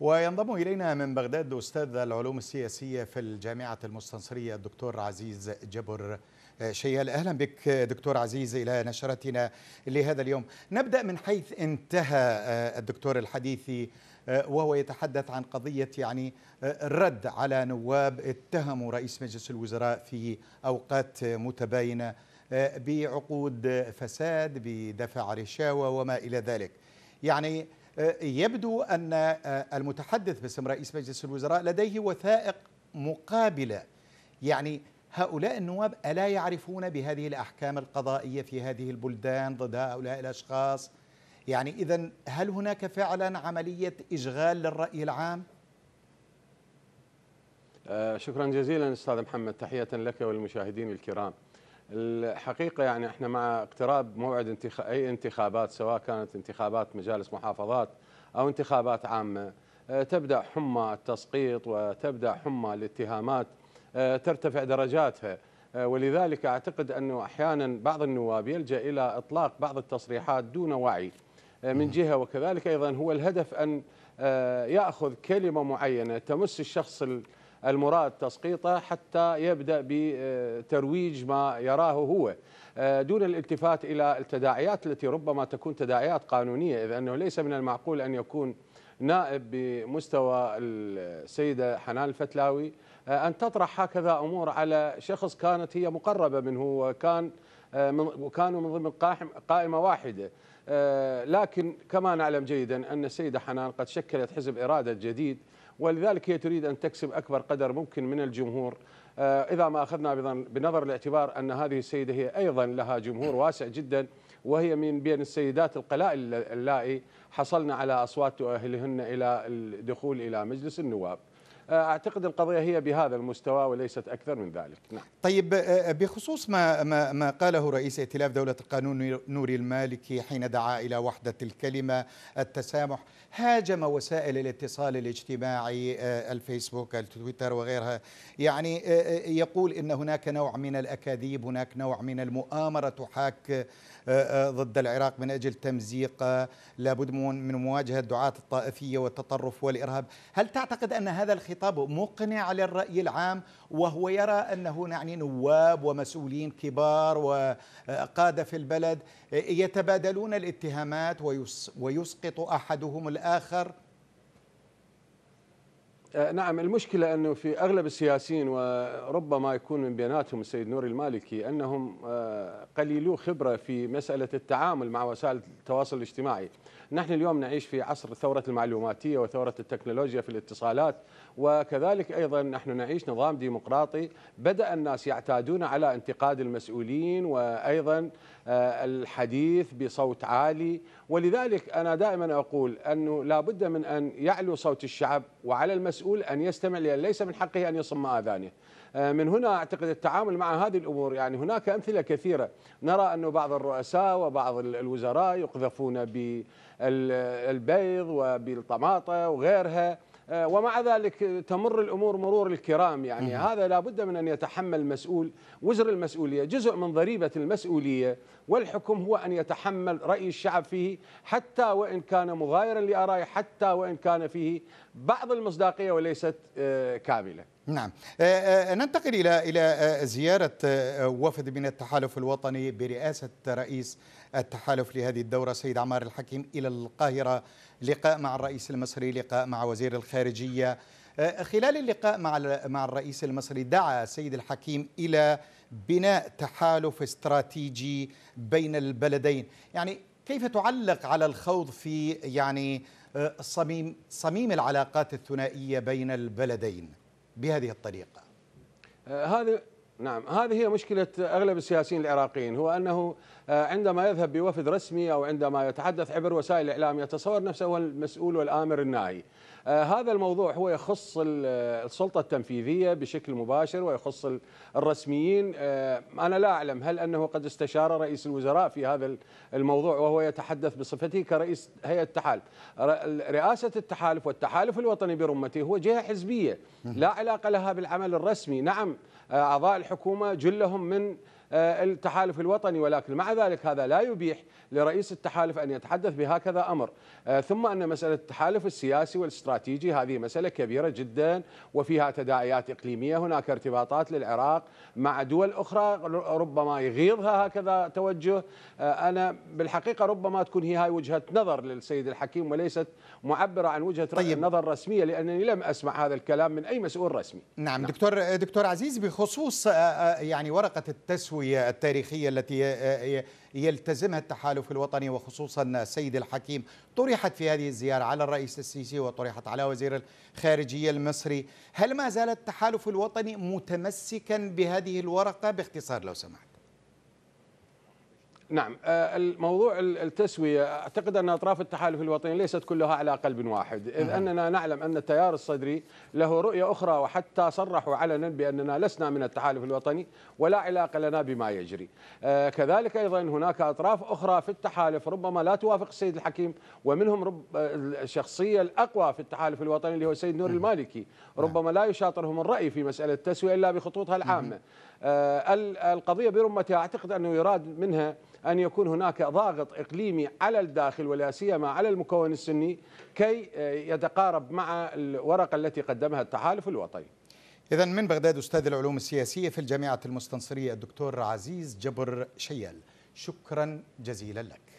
وينضم إلينا من بغداد أستاذ العلوم السياسية في الجامعة المستنصرية الدكتور عزيز جبر آه، شيال أهلا بك دكتور عزيز إلى نشرتنا لهذا اليوم نبدأ من حيث انتهى آه، الدكتور الحديثي آه، وهو يتحدث عن قضية يعني الرد على نواب اتهموا رئيس مجلس الوزراء في أوقات متباينة بعقود فساد بدفع رشاوة وما إلى ذلك يعني يبدو أن المتحدث باسم رئيس مجلس الوزراء لديه وثائق مقابلة يعني هؤلاء النواب ألا يعرفون بهذه الأحكام القضائية في هذه البلدان ضد هؤلاء الأشخاص يعني إذا هل هناك فعلا عملية إشغال للرأي العام؟ آه، شكرا جزيلا استاذ محمد تحيه لك وللمشاهدين الكرام الحقيقة يعني احنا مع اقتراب موعد انتخ... اي انتخابات سواء كانت انتخابات مجالس محافظات او انتخابات عامة آه، تبدأ حمى التسقيط وتبدأ حمى الاتهامات آه، ترتفع درجاتها آه، ولذلك أعتقد أنه أحيانا بعض النواب يلجأ إلى إطلاق بعض التصريحات دون وعي من جهة وكذلك أيضا هو الهدف أن يأخذ كلمة معينة تمس الشخص المراد تسقيطه حتى يبدأ بترويج ما يراه هو آه، دون الالتفات إلى التداعيات التي ربما تكون تداعيات قانونية إذ أنه ليس من المعقول أن يكون نائب بمستوى السيدة حنان الفتلاوي آه، أن تطرح هكذا أمور على شخص كانت هي مقربة منه وكان آه، وكانوا من ضمن قائمة واحدة لكن كما نعلم جيدا أن السيدة حنان قد شكلت حزب إرادة جديد ولذلك هي تريد أن تكسب أكبر قدر ممكن من الجمهور آه، إذا ما أخذنا بنظر الاعتبار أن هذه السيدة هي أيضا لها جمهور واسع جدا وهي من بين السيدات القلائل اللائي حصلنا على أصوات تؤهلهن إلى الدخول إلى مجلس النواب اعتقد القضيه هي بهذا المستوى وليست اكثر من ذلك نعم. طيب آه، آه، بخصوص ما ما ما قاله رئيس ائتلاف دوله القانون نوري المالكي حين دعا الى وحده الكلمه التسامح هاجم وسائل الاتصال الاجتماعي آه، الفيسبوك التويتر وغيرها يعني يقول ان هناك نوع من الاكاذيب هناك نوع من المؤامره تحاك ضد العراق من اجل تمزيق لابد من مواجهه الدعاه الطائفيه والتطرف والارهاب هل تعتقد ان هذا الخطاب خطاب مقنع للرأي العام وهو يرى أنه يعني نواب ومسؤولين كبار وقادة في البلد يتبادلون الاتهامات ويسقط أحدهم الآخر آه، نعم المشكلة أنه في أغلب السياسيين وربما يكون من بيناتهم السيد نوري المالكي أنهم آه، قليلو خبرة في مسألة التعامل مع وسائل التواصل الاجتماعي نحن اليوم نعيش في عصر ثورة المعلوماتية وثورة التكنولوجيا في الاتصالات وكذلك أيضا نحن نعيش نظام ديمقراطي بدأ الناس يعتادون على انتقاد المسؤولين وأيضا آه، الحديث بصوت عالي ولذلك أنا دائما أقول أنه لابد من أن يعلو صوت الشعب وعلى المسؤولين المسؤول أن يستمع ليس من حقه أن يصم آذانه آه، من هنا أعتقد التعامل مع هذه الأمور يعني هناك أمثلة كثيرة نرى أن بعض الرؤساء وبعض الوزراء يقذفون بالبيض وبالطماطة وغيرها آه، ومع ذلك تمر الامور مرور الكرام يعني مم. هذا لابد من ان يتحمل مسؤول وزر المسؤوليه، جزء من ضريبه المسؤوليه والحكم هو ان يتحمل راي الشعب فيه حتى وان كان مغايرا لارائه، حتى وان كان فيه بعض المصداقيه وليست آه، كامله. نعم آه، آه، ننتقل إلى إلى آه، زيارة وفد من التحالف الوطني برئاسة رئيس التحالف لهذه الدورة سيد عمار الحكيم إلى القاهرة لقاء مع الرئيس المصري لقاء مع وزير الخارجية خلال اللقاء مع مع الرئيس المصري دعا سيد الحكيم إلى بناء تحالف استراتيجي بين البلدين يعني كيف تعلق على الخوض في يعني صميم صميم العلاقات الثنائية بين البلدين بهذه الطريقة آه، هذا نعم هذه هي مشكلة أغلب السياسيين العراقيين هو أنه آه، عندما يذهب بوفد رسمي أو عندما يتحدث عبر وسائل الإعلام يتصور نفسه هو المسؤول والآمر الناهي آه، هذا الموضوع هو يخص آه، السلطة التنفيذية بشكل مباشر ويخص الرسميين أنا لا أعلم هل أنه قد استشار رئيس الوزراء في هذا الموضوع وهو يتحدث بصفته كرئيس هيئة التحالف رئاسة التحالف والتحالف الوطني برمته هو جهة حزبية لا علاقة لها بالعمل الرسمي نعم أعضاء الحكومة جلهم من آه، التحالف الوطني ولكن مع ذلك هذا لا يبيح لرئيس التحالف أن يتحدث بهكذا أمر آه، ثم أن مسألة التحالف السياسي والاستراتيجي هذه مسألة كبيرة جدا وفيها تداعيات إقليمية هناك ارتباطات للعراق مع دول أخرى ربما يغيضها هكذا توجه آه، أنا بالحقيقة ربما تكون هي هاي وجهة نظر للسيد الحكيم وليست معبرة عن وجهة طيب. نظر رسمية لأنني لم أسمع هذا الكلام من أي مسؤول رسمي نعم, نعم. دكتور دكتور عزيز بخصوص يعني ورقة التسوية العشوائية التاريخية التي آه، آه، يلتزمها التحالف الوطني وخصوصا السيد الحكيم طرحت في هذه الزيارة على الرئيس السيسي وطرحت على وزير الخارجية المصري هل ما زال التحالف الوطني متمسكا بهذه الورقة باختصار لو سمحت نعم آه، الموضوع التسوية أعتقد أن أطراف التحالف الوطني ليست كلها على قلب واحد إذ نعم. أننا نعلم أن التيار الصدري له رؤية أخرى وحتى صرحوا علنا بأننا لسنا من التحالف الوطني ولا علاقة لنا بما يجري آه، كذلك أيضا هناك أطراف أخرى في التحالف ربما لا توافق السيد الحكيم ومنهم رب الشخصية الأقوى في التحالف الوطني اللي هو السيد نور نعم. المالكي نعم. ربما لا يشاطرهم الرأي في مسألة التسوية إلا بخطوطها العامة آه، القضية برمتها أعتقد أنه يراد منها أن يكون هناك ضاغط إقليمي على الداخل ولا سيما على المكون السني كي آه، يتقارب مع الورقة التي قدمها التحالف الوطني إذا من بغداد أستاذ العلوم السياسية في الجامعة المستنصرية الدكتور عزيز جبر شيال شكرا جزيلا لك